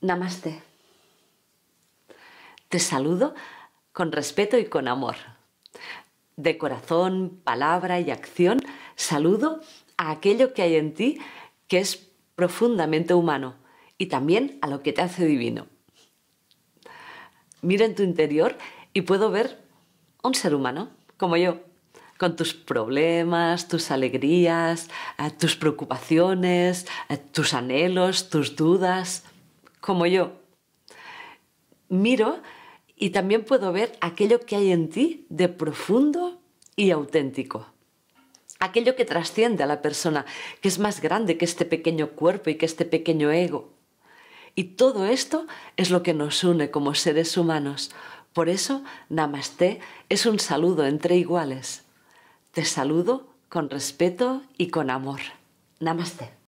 Namaste. Te saludo con respeto y con amor. De corazón, palabra y acción, saludo a aquello que hay en ti que es profundamente humano y también a lo que te hace divino. Mira en tu interior y puedo ver un ser humano, como yo, con tus problemas, tus alegrías, eh, tus preocupaciones, eh, tus anhelos, tus dudas como yo. Miro y también puedo ver aquello que hay en ti de profundo y auténtico. Aquello que trasciende a la persona, que es más grande que este pequeño cuerpo y que este pequeño ego. Y todo esto es lo que nos une como seres humanos. Por eso, Namaste es un saludo entre iguales. Te saludo con respeto y con amor. Namaste.